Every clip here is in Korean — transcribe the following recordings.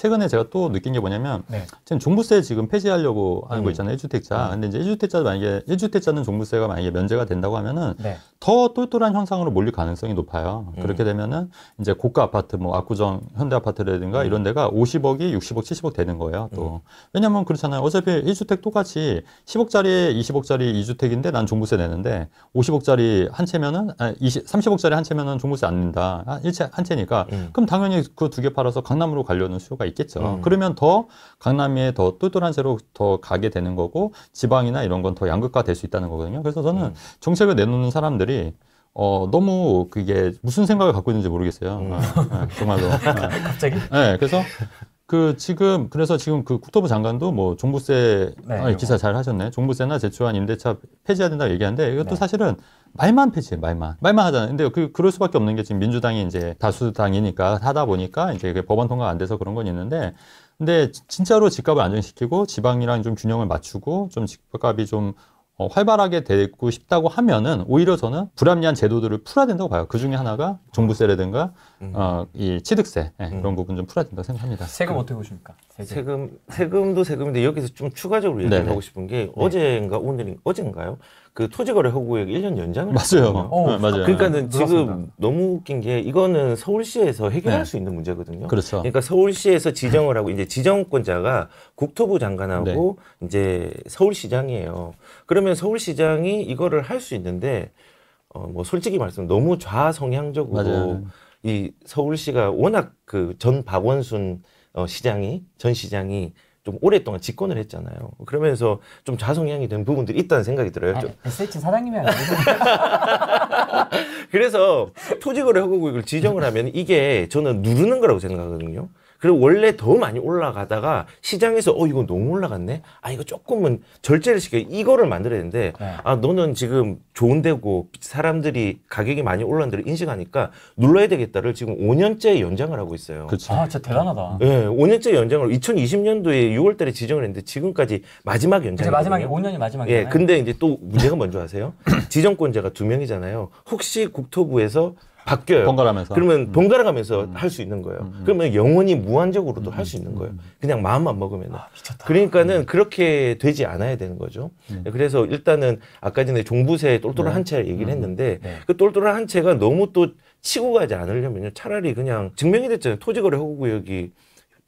최근에 제가 또 느낀 게 뭐냐면 네. 지금 종부세 지금 폐지하려고 하는 음. 거 있잖아요. 1주택자. 음. 근데 이제 1주택자 만약에 1주택자는 종부세가 만약에 면제가 된다고 하면은 네. 더 똘똘한 형상으로 몰릴 가능성이 높아요. 음. 그렇게 되면은 이제 고가 아파트 뭐 압구정 현대 아파트라든가 음. 이런 데가 50억이 60억, 70억 되는 거예요. 또. 음. 왜냐면 그렇잖아요. 어차피 1주택 똑같이 10억짜리, 20억짜리 2주택인데 난 종부세 내는데 50억짜리 한 채면은 20, 아, 30억짜리 한 채면은 종부세 안 낸다. 아, 1채 한 채니까. 음. 그럼 당연히 그 두 개 팔아서 강남으로 가려는 수요가 있겠죠. 음. 그러면 더 강남에 더똘똘한 채로 더 가게 되는 거고 지방이나 이런 건 더 양극화 될 수 있다는 거거든요. 그래서 저는 음. 정책을 내놓는 사람들이 어 너무 그게 무슨 생각을 갖고 있는지 모르겠어요. 음. 아, 아, 정말로. 아. 갑자기. 네, 그래서 그 지금 그래서 지금 그 국토부 장관도 뭐 종부세 네, 아, 기사 잘 하셨네. 종부세나 제출한 임대차 폐지해야 된다고 얘기하는데 이것도 네. 사실은 말만 폐지해 말만 말만 하잖아요. 근데 그 그럴 수밖에 없는 게 지금 민주당이 이제 다수당이니까 하다 보니까 이제 법안 통과 가안 돼서 그런 건 있는데 근데 진짜로 집값을 안정시키고 지방이랑 좀 균형을 맞추고 좀 집값이 좀 어, 활발하게 되고 싶다고 하면은 오히려 저는 불합리한 제도들을 풀어야 된다고 봐요. 그 중에 하나가 종부세라든가 음. 어, 이 취득세 네, 음. 그런 부분 좀 풀어야 된다고 생각합니다. 세금 어떻게 보십니까? 세금. 세금 도 세금인데 여기서 좀 추가적으로 얘기하고 싶은 게 네. 어제인가 오늘인 어젠가요? 그 토지거래 허구액 1년 연장을 맞아요. 어, 네, 맞아요. 그러니까는 지금 그렇습니다. 너무 웃긴 게 이거는 서울시에서 해결할 네. 수 있는 문제거든요. 그렇죠. 그러니까 서울시에서 지정을 하고 이제 지정권자가 국토부 장관하고 네. 이제 서울시장이에요. 그러면 서울시장이 이거를 할 수 있는데 어뭐 솔직히 말씀 너무 좌 성향적으로 맞아요. 이 서울시가 워낙 그 전 박원순 어 시장이 전 시장이 좀 오랫동안 집권을 했잖아요. 그러면서 좀 자성향이 된 부분들이 있다는 생각이 들어요. 좀. SH 사장님이 아니고. 그래서 토지거래 허가구역 지정을 하면 이게 저는 누르는 거라고 생각하거든요. 그리고 원래 더 많이 올라가다가 시장에서 어 이거 너무 올라갔네. 아 이거 조금은 절제를 시켜 이거를 만들어야 되는데 네. 아 너는 지금 좋은 데고 사람들이 가격이 많이 올랐는 데를 인식하니까 눌러야 되겠다를 지금 5년째 연장을 하고 있어요. 그쵸. 아 진짜 대단하다. 예, 5년째 연장을 2020년도에 6월달에 지정을 했는데 지금까지 마지막 연장. 마지막에 5년이 마지막이에요. 예, 근데 이제 또 문제가 뭔지 아세요? 지정권자가 두 명이잖아요. 혹시 국토부에서 바뀌어요. 번갈아가면서. 그러면 음. 번갈아가면서 음. 할수 있는 거예요. 음, 음. 그러면 영원히 무한적으로도 음. 할수 음, 있는 거예요. 그냥 마음만 먹으면. 아, 미쳤다. 그러니까는 그렇게 되지 않아야 되는 거죠. 그래서 일단은 아까 전에 종부세 똘똘한 네. 한채 얘기를 했는데 네. 그 똘똘한 한 채가 너무 또 치고 가지 않으려면 차라리 그냥 증명이 됐잖아요. 토지거래 허구구역이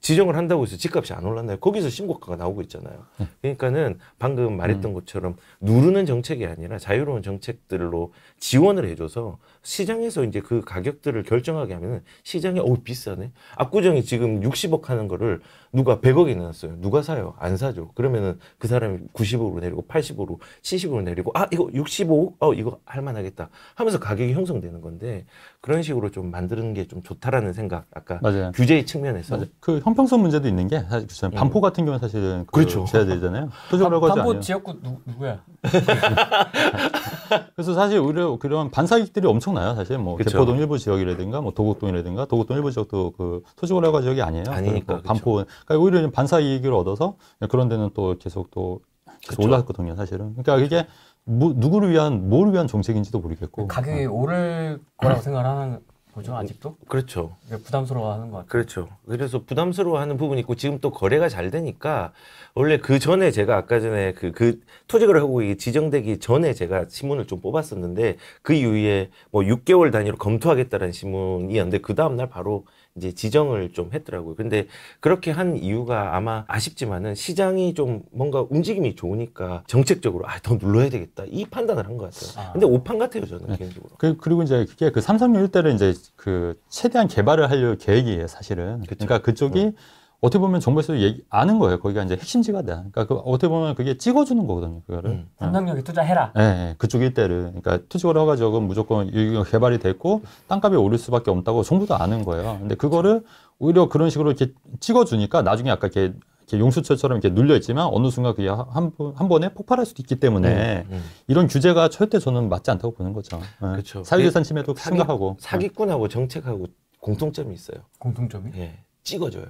지정을 한다고 해서 집값이 안 올랐나요? 거기서 신고가가 나오고 있잖아요. 네. 그러니까는 방금 말했던 음. 것처럼 누르는 정책이 아니라 자유로운 정책들로 지원을 해줘서 시장에서 이제 그 가격들을 결정하게 하면은 시장이어우 비싸네. 압구정이 지금 60억 하는 거를 누가 100억에 내놨어요. 누가 사요? 안 사죠. 그러면은 그 사람이 90억으로 내리고 80억으로 70억으로 내리고 아 이거 65억 어 이거 할만하겠다 하면서 가격이 형성되는 건데 그런 식으로 좀 만드는 게 좀 좋다라는 생각 아까 맞아요. 규제의 측면에서 맞아요. 그 형평성 문제도 있는 게 사실 그렇죠. 음. 반포 같은 경우는 사실은 그 그렇죠 제야 되잖아요 소재라고 하지 반포 지역구 누, 누구야 그래서 사실 오히려 그런 반사익들이 엄청나요 사실 뭐 그쵸. 개포동 일부 지역이라든가 뭐 도곡동이라든가 도곡동 일부 지역도 그 토지거래 고 지역이 아니에요 아니니까 그러니 반포 그러니까 오히려 반사이익을 얻어서 그런 데는 또 계속 또 계속 그쵸. 올라갔거든요 사실은 그러니까 그게 뭐, 누구를 위한 뭘 위한 정책인지도 모르겠고 가격이 어. 오를 거라고 생각하는 거죠 아직도 그렇죠 부담스러워하는 것 같아요 그렇죠 그래서 부담스러워하는 부분이 있고 지금 또 거래가 잘 되니까 원래 그 전에 제가 아까 전에 그, 그토직을 하고 이 지정되기 전에 제가 신문을 좀 뽑았었는데 그 이후에 뭐 6개월 단위로 검토하겠다는 신문이었는데 그 다음날 바로 이제 지정을 좀 했더라고요. 근데 그렇게 한 이유가 아마 아쉽지만은 시장이 좀 뭔가 움직임이 좋으니까 정책적으로 아, 더 눌러야 되겠다. 이 판단을 한 것 같아요. 아. 근데 오판 같아요, 저는 네. 개인적으로. 그, 리고 이제 그게 그 삼성역 일대를 이제 그 최대한 개발을 하려 계획이에요, 사실은. 그쵸. 그러니까 그쪽이 음. 어떻게 보면 정부에서 얘기, 아는 거예요. 거기가 이제 핵심지가 다 그러니까 그 어떻게 보면 그게 찍어주는 거거든요. 그거를. 음. 삼성역에 어. 투자해라. 네, 예, 네, 예. 그쪽 일대를. 그러니까 투지거래 허가 지역은 무조건 개발이 됐고 땅값이 오를 수밖에 없다고 정부도 아는 거예요. 근데 그거를 오히려 그런 식으로 이렇게 찍어주니까 나중에 아까 이렇게 용수철처럼 이렇게 눌려 있지만 어느 순간 그게 한, 한 번에 폭발할 수도 있기 때문에 음, 음. 이런 규제가 절대 저는 맞지 않다고 보는 거죠. 네. 예. 사유재산 침해도 사기, 생각하고 사기꾼하고 정책하고 공통점이 있어요. 공통점이? 예, 찍어줘요.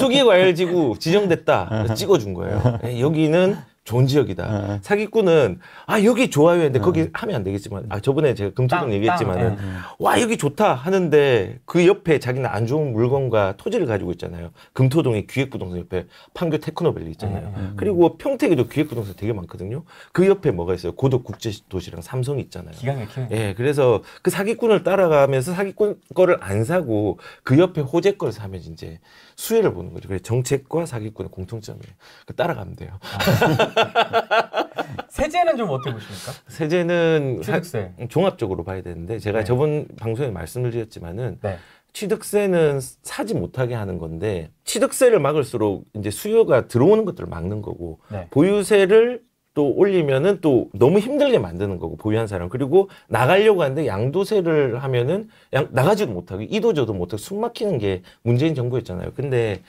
초기 y 열지구 지정됐다. 찍어준 거예요. 예, 여기는 좋은 지역이다. 네. 사기꾼은 아 여기 좋아요 했는데 네. 거기 하면 안 되겠지만 아 저번에 제가 금토동 얘기했지만은 네. 와 여기 좋다 하는데 그 옆에 자기는 안 좋은 물건과 토지를 가지고 있잖아요. 금토동이 기획부동산 옆에 판교 테크노밸리 있잖아요. 네. 음. 그리고 평택에도 기획부동산 되게 많거든요. 그 옆에 뭐가 있어요? 고덕 국제도시랑 삼성이 있잖아요. 기가 막히네. 예, 그래서 그 사기꾼을 따라가면서 사기꾼 거를 안 사고 그 옆에 호재 거를 사면 이제 수혜를 보는 거죠. 그래서 정책과 사기꾼의 공통점이에요. 그 따라가면 돼요. 아. 세제는 좀 어떻게 보십니까? 세제는 취득세. 하, 종합적으로 봐야 되는데 제가 네. 저번 방송에 말씀을 드렸지만은 네. 취득세는 사지 못하게 하는 건데 취득세를 막을수록 이제 수요가 들어오는 것들을 막는 거고 네. 보유세를 또 올리면은 또 너무 힘들게 만드는 거고 보유한 사람 그리고 나가려고 하는데 양도세를 하면은 양, 나가지도 못하고 이도저도 못하고 숨 막히는 게 문재인 정부였잖아요. 근데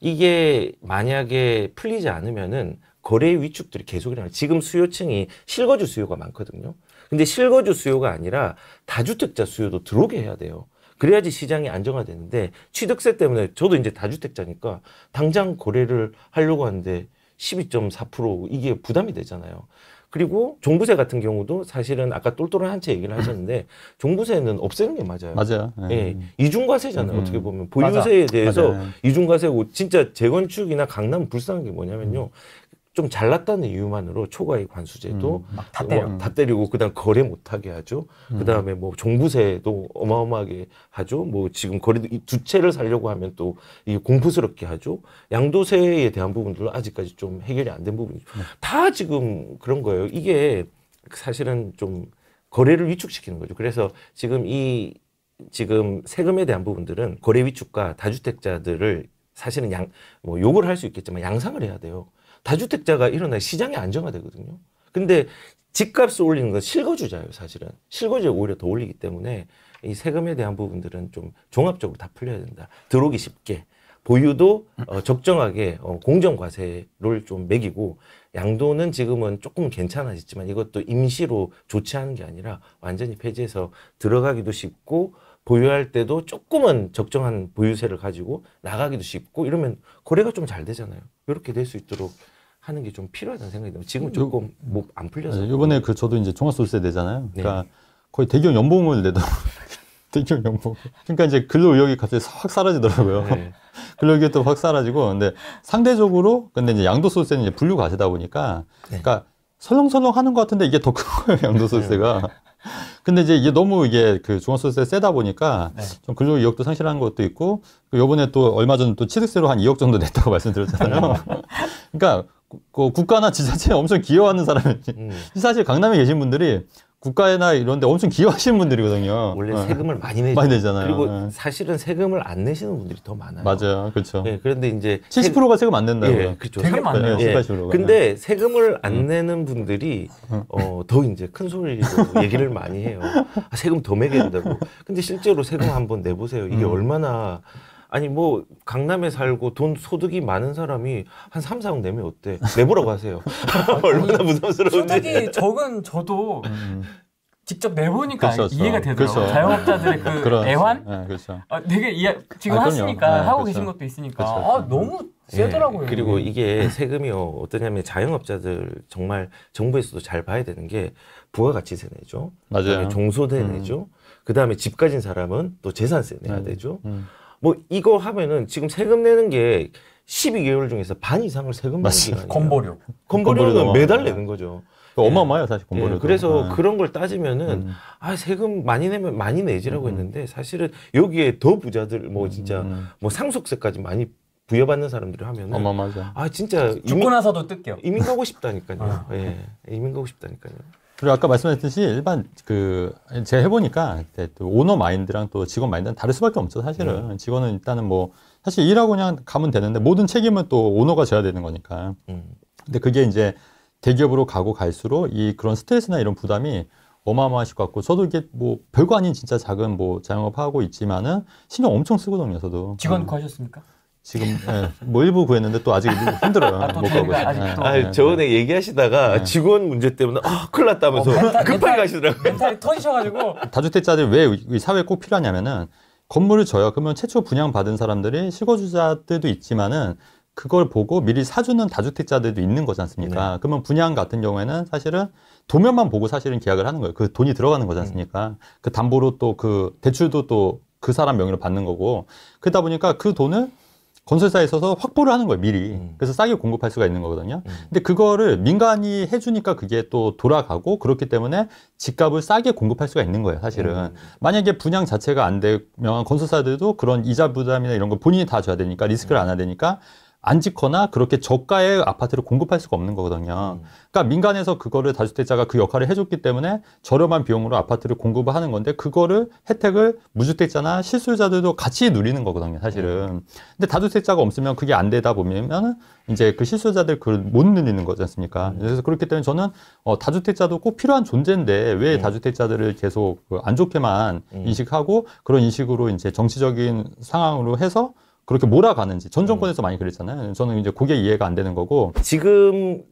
이게 만약에 풀리지 않으면은 거래 위축들이 계속 일어나요. 지금 수요층이 실거주 수요가 많거든요. 근데 실거주 수요가 아니라 다주택자 수요도 들어오게 해야 돼요. 그래야지 시장이 안정화되는데 취득세 때문에 저도 이제 다주택자니까 당장 거래를 하려고 하는데 12.4% 이게 부담이 되잖아요. 그리고 종부세 같은 경우도 사실은 아까 똘똘한 한 채 얘기를 하셨는데 종부세는 없애는 게 맞아요. 맞아요. 예. 네. 이중과세잖아요. 음, 음. 어떻게 보면 보유세에 대해서 맞아 네. 이중과세고 진짜 재건축이나 강남 불쌍한 게 뭐냐면요. 음. 좀 잘났다는 이유만으로 초과의 관수제도 음, 다, 뭐 때려. 다 때리고 그다음 거래 못하게 하죠. 음. 그다음에 뭐 종부세도 어마어마하게 하죠. 뭐 지금 거래 이두 채를 살려고 하면 또 이 공포스럽게 하죠. 양도세에 대한 부분들도 아직까지 좀 해결이 안 된 부분이죠. 음. 다 지금 그런 거예요. 이게 사실은 좀 거래를 위축시키는 거죠. 그래서 지금 이 지금 세금에 대한 부분들은 거래 위축과 다주택자들을 사실은 양, 뭐 욕을 할 수 있겠지만 양상을 해야 돼요. 다주택자가 일어나 시장이 안정화되거든요. 근데 집값을 올리는 건 실거주자예요, 사실은. 실거주에 오히려 더 올리기 때문에 이 세금에 대한 부분들은 좀 종합적으로 다 풀려야 된다. 들어오기 쉽게. 보유도 어, 적정하게 어, 공정과세를 좀 매기고 양도는 지금은 조금 괜찮아졌지만 이것도 임시로 조치하는 게 아니라 완전히 폐지해서 들어가기도 쉽고 보유할 때도 조금은 적정한 보유세를 가지고 나가기도 쉽고 이러면 거래가 좀 잘 되잖아요. 이렇게 될 수 있도록 하는 게 좀 필요하다는 생각이 들어요. 지금 조금 뭐안 풀려서. 이번에 네, 그 저도 이제 종합소득세 내잖아요. 네. 그러니까 네. 거의 대기업 연봉을 내도 대기업 연봉. 그러니까 이제 근로 의욕이 갑자기 확 사라지더라고요. 네. 근로 의욕이또 확 사라지고 근데 상대적으로 근데 이제 양도소득세는 이제 분류가 시다 보니까 네. 그러니까 설렁설렁 하는 것 같은데 이게 더 큰 거예요 양도소득세가. 근데 이제 이게 너무 이게 그중앙소세 세다 보니까 네. 좀 근로 그 2억도 상실한 것도 있고 그 요번에 또 얼마 전또 취득세로 한 2억 정도 냈다고 말씀드렸잖아요. 음. 그러니까 그 국가나 지자체에 엄청 기여하는 사람이 음. 사실 강남에 계신 분들이 국가에나 이런데 엄청 기여하시는 분들이거든요. 원래 네. 세금을 많이 내죠. 많이 내잖아요. 그리고 네. 사실은 세금을 안 내시는 분들이 더 많아요. 맞아요, 그렇죠. 네, 그런데 이제 70%가 세금 안 낸다고요. 예, 그렇죠. 되게 많네요. 예, 예. 근데 네. 세금을 안 음. 내는 분들이 음. 어, 더 이제 큰 소리로 얘기를 많이 해요. 아, 세금 더 매게 된다고. 근데 실제로 세금 한번 내보세요. 이게 음. 얼마나 아니 뭐 강남에 살고 돈 소득이 많은 사람이 한 3, 4억 내면 어때? 내보라고 하세요. 얼마나 부담스러운지. 소득이 적은 저도 음. 직접 내보니까 그렇죠, 그렇죠, 이해가 되더라고요. 그렇죠. 자영업자들의 그 그렇죠. 애환? 네, 그렇죠. 아, 되게 이해, 아, 지금 아, 하시니까 네, 하고 계신 그렇죠. 것도 있으니까 그렇죠. 아, 너무 세더라고요. 네, 그리고 음. 이게 세금이 어, 어떠냐면 자영업자들 정말 정부에서도 잘 봐야 되는 게 부가가치세 내죠. 맞아요. 종소세 내죠. 그 다음에 집 가진 사람은 또 재산세 내야 음. 되죠. 음. 뭐 이거 하면은 지금 세금 내는 게 12개월 중에서 반 이상을 세금 내는 기간이에요. 건보료. 건보료는 매달 내는 거죠. 어마어마해요 사실 공부를. 예, 그래서 아. 그런 걸 따지면은 음. 아 세금 많이 내면 많이 내지라고 음. 했는데 사실은 여기에 더 부자들 뭐 진짜 음. 뭐 상속세까지 많이 부여받는 사람들을 하면은 어마마하죠. 아 진짜 죽고 이민, 나서도 뜯겨. 이민 가고 싶다니까요. 아. 예, 이민 가고 싶다니까요. 그리고 아까 말씀하셨듯이 일반 그 제가 해보니까 또 오너 마인드랑 또 직원 마인드는 다를 수밖에 없죠 사실은 네. 직원은 일단은 뭐 사실 일하고 그냥 가면 되는데 모든 책임은 또 오너가 져야 되는 거니까 음. 근데 그게 이제 대기업으로 가고 갈수록 이 그런 스트레스나 이런 부담이 어마어마하실 것 같고 저도 이게 뭐 별거 아닌 진짜 작은 뭐 자영업 하고 있지만은 신경 엄청 쓰거든요 저도 직원 음. 구하셨습니까? 음. 지금 예, 뭐 일부 구했는데 또 아직 힘들어요. 아, 못 가고. 아직도. 예. 아, 저번에 예. 얘기하시다가 네. 직원 문제 때문에 아, 큰일 났다면서 어, 멘탈, 급하게 가시더라고요. 멘탈이 터지셔가지고. 다주택자들이 왜 사회에 꼭 필요하냐면은 건물을 줘요. 그러면 최초 분양받은 사람들이 실거주자들도 있지만은 그걸 보고 미리 사주는 다주택자들도 있는 거지 않습니까? 네. 그러면 분양 같은 경우에는 사실은 도면만 보고 사실은 계약을 하는 거예요. 그 돈이 들어가는 거지 않습니까? 음. 그 담보로 또 그 대출도 또 그 사람 명의로 받는 거고 그러다 보니까 그 돈을 건설사에 있어서 확보를 하는 거예요 미리 음. 그래서 싸게 공급할 수가 있는 거거든요 음. 근데 그거를 민간이 해주니까 그게 또 돌아가고 그렇기 때문에 집값을 싸게 공급할 수가 있는 거예요 사실은 음. 만약에 분양 자체가 안 되면 건설사들도 그런 이자 부담이나 이런 거 본인이 다 줘야 되니까 리스크를 음. 안아야 되니까 안 짓거나 그렇게 저가의 아파트를 공급할 수가 없는 거거든요. 음. 그러니까 민간에서 그거를 다주택자가 그 역할을 해줬기 때문에 저렴한 비용으로 아파트를 공급을 하는 건데 그거를 혜택을 무주택자나 실수요자들도 같이 누리는 거거든요, 사실은. 음. 근데 다주택자가 없으면 그게 안 되다 보면은 이제 그 실수요자들 그걸 못 누리는 거지 않습니까? 음. 그래서 그렇기 때문에 저는 어, 다주택자도 꼭 필요한 존재인데 왜 음. 다주택자들을 계속 그 안 좋게만 음. 인식하고 그런 인식으로 이제 정치적인 상황으로 해서 그렇게 몰아가는지 전 음. 정권에서 많이 그랬잖아요. 저는 이제 그게 이해가 안 되는 거고 지금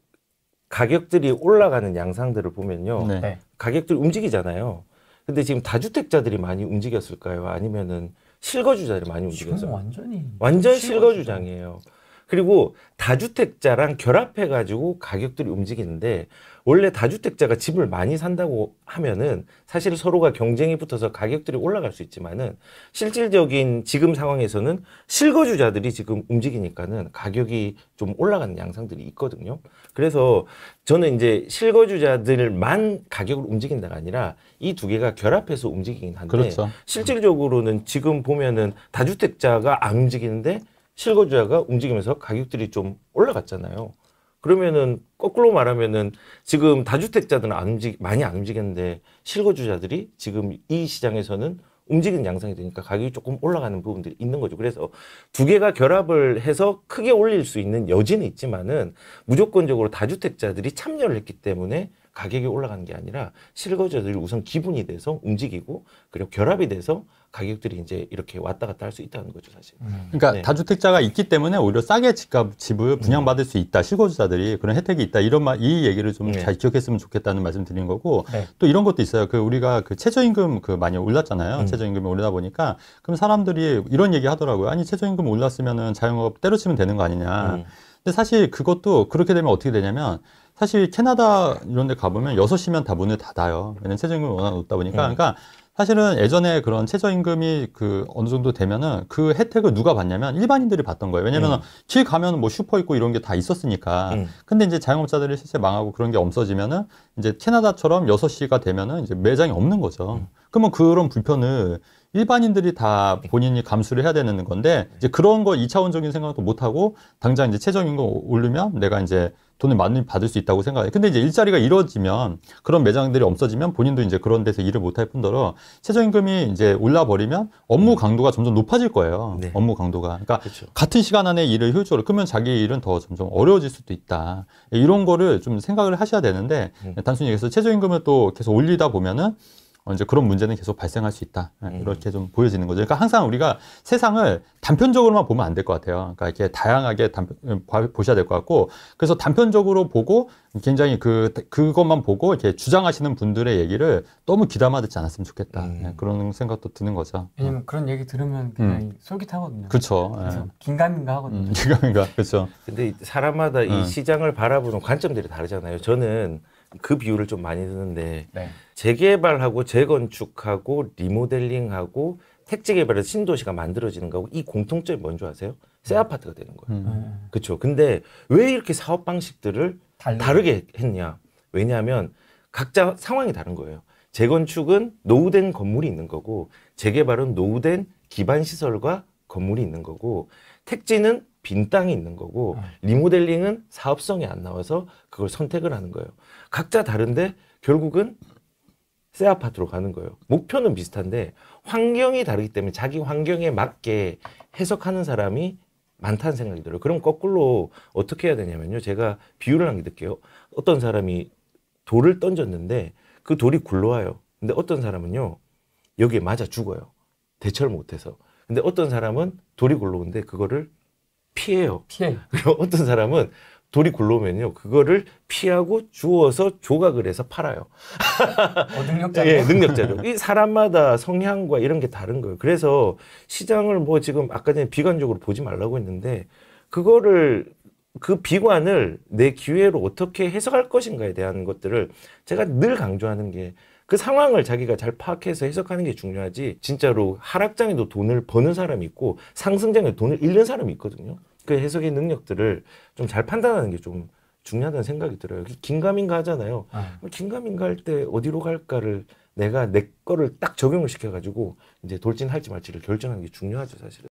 가격들이 올라가는 양상들을 보면요. 네. 네. 가격들 이 움직이잖아요. 근데 지금 다주택자들이 많이 움직였을까요? 아니면은 실거주자들이 많이 움직였어요? 완전히 완전 실거주장이에요. 그리고 다주택자랑 결합해 가지고 가격들이 움직이는데 원래 다주택자가 집을 많이 산다고 하면은 사실 서로가 경쟁이 붙어서 가격들이 올라갈 수 있지만은 실질적인 지금 상황에서는 실거주자들이 지금 움직이니까는 가격이 좀 올라가는 양상들이 있거든요. 그래서 저는 이제 실거주자들만 가격을 움직인다가 아니라 이 두 개가 결합해서 움직이긴 한데 그렇죠. 실질적으로는 지금 보면은 다주택자가 안 움직이는데 실거주자가 움직이면서 가격들이 좀 올라갔잖아요. 그러면은 거꾸로 말하면은 지금 다주택자들은 안 움직 많이 안 움직였는데 실거주자들이 지금 이 시장에서는 움직이는 양상이 되니까 가격이 조금 올라가는 부분들이 있는 거죠. 그래서 두 개가 결합을 해서 크게 올릴 수 있는 여지는 있지만은 무조건적으로 다주택자들이 참여를 했기 때문에 가격이 올라가는 게 아니라 실거주자들이 우선 기분이 돼서 움직이고 그리고 결합이 돼서 가격들이 이제 이렇게 왔다 갔다 할 수 있다는 거죠 사실. 음. 그러니까 네. 다주택자가 있기 때문에 오히려 싸게 집값 집을 음. 분양받을 수 있다 실거주자들이 그런 혜택이 있다 이런 말 이 얘기를 좀잘 네. 기억했으면 좋겠다는 말씀드린 거고 네. 또 이런 것도 있어요. 그 우리가 그 최저임금 그 많이 올랐잖아요. 음. 최저임금이 올르다 보니까 그럼 사람들이 이런 얘기 하더라고요. 아니 최저임금 올랐으면은 자영업 때려치면 되는 거 아니냐. 음. 근데 사실 그것도 그렇게 되면 어떻게 되냐면 사실 캐나다 이런 데 가보면 6 시면다 문을 닫아요. 왜냐면 최저임금이 워낙 높다 보니까. 음. 그러니까 사실은 예전에 그런 최저임금이 그 어느 정도 되면은 그 혜택을 누가 받냐면 일반인들이 받던 거예요. 왜냐면 음. 예. 길 가면 뭐 슈퍼 있고 이런 게 다 있었으니까. 음. 근데 이제 자영업자들이 실제 망하고 그런 게 없어지면은 이제 캐나다처럼 6 시가 되면은 이제 매장이 없는 거죠. 음. 그러면 그런 불편을 일반인들이 다 네. 본인이 감수를 해야 되는 건데 이제 그런 거 이차원적인 생각도 못 하고 당장 이제 최저임금 올리면 내가 이제 돈을 많이 받을 수 있다고 생각해. 근데 이제 일자리가 이루어지면 그런 매장들이 없어지면 본인도 이제 그런 데서 일을 못 할 뿐더러 최저임금이 이제 올라 버리면 업무 음. 강도가 점점 높아질 거예요. 네. 업무 강도가. 그러니까 그렇죠. 같은 시간 안에 일을 효율적으로 끄면 자기 일은 더 점점 어려워질 수도 있다. 이런 거를 좀 생각을 하셔야 되는데 음. 단순히 얘기서 최저임금을 또 계속 올리다 보면은 어, 이제 그런 문제는 계속 발생할 수 있다. 네, 예. 이렇게 좀 보여지는 거죠. 그러니까 항상 우리가 세상을 단편적으로만 보면 안 될 것 같아요. 그러니까 이렇게 다양하게 단편, 음, 보셔야 될 것 같고, 그래서 단편적으로 보고 굉장히 그, 그것만 보고 이렇게 주장하시는 분들의 얘기를 너무 귀담아 듣지 않았으면 좋겠다. 음. 그런 생각도 드는 거죠. 왜냐면 그런 얘기 들으면 굉장히 음. 솔깃하거든요. 그렇죠. 긴가민가 하거든요. 음, 긴가민가, 그렇죠. 근데 사람마다 이 시장을 바라보는 관점들이 다르잖아요. 저는 그 비율을 좀 많이 드는데 네. 재개발하고 재건축하고 리모델링하고 택지 개발에서 신도시가 만들어지는 거고 하이 공통점이 뭔지 아세요? 새 네. 아파트가 되는 거예요. 음. 그렇죠. 근데 왜 이렇게 사업 방식들을 달리. 다르게 했냐? 왜냐하면 각자 상황이 다른 거예요. 재건축은 노후된 건물이 있는 거고 재개발은 노후된 기반 시설과 건물이 있는 거고 택지는 빈 땅이 있는 거고 네. 리모델링은 사업성이 안 나와서 그걸 선택을 하는 거예요. 각자 다른데 결국은 새 아파트로 가는 거예요. 목표는 비슷한데 환경이 다르기 때문에 자기 환경에 맞게 해석하는 사람이 많다는 생각이 들어요. 그럼 거꾸로 어떻게 해야 되냐면요. 제가 비유를 한게 느껴요. 어떤 사람이 돌을 던졌는데 그 돌이 굴러와요. 근데 어떤 사람은요. 여기에 맞아 죽어요. 대처를 못해서. 근데 어떤 사람은 돌이 굴러오는데 그거를 피해요. 피해. 그리고 어떤 사람은 돌이 굴러오면요. 그거를 피하고 주워서 조각을 해서 팔아요. 어, 능력자죠. 예, 능력자죠. 이 사람마다 성향과 이런 게 다른 거예요. 그래서 시장을 뭐 지금 아까 전에 비관적으로 보지 말라고 했는데 그거를 그 비관을 내 기회로 어떻게 해석할 것인가에 대한 것들을 제가 늘 강조하는 게 그 상황을 자기가 잘 파악해서 해석하는 게 중요하지 진짜로 하락장에도 돈을 버는 사람이 있고 상승장에 돈을 잃는 사람이 있거든요. 그 해석의 능력들을 좀 잘 판단하는 게 좀 중요하다는 생각이 들어요. 긴가민가 하잖아요. 아. 긴가민가 할 때 어디로 갈까를 내가 내 거를 딱 적용을 시켜가지고 이제 돌진할지 말지를 결정하는 게 중요하죠, 사실은.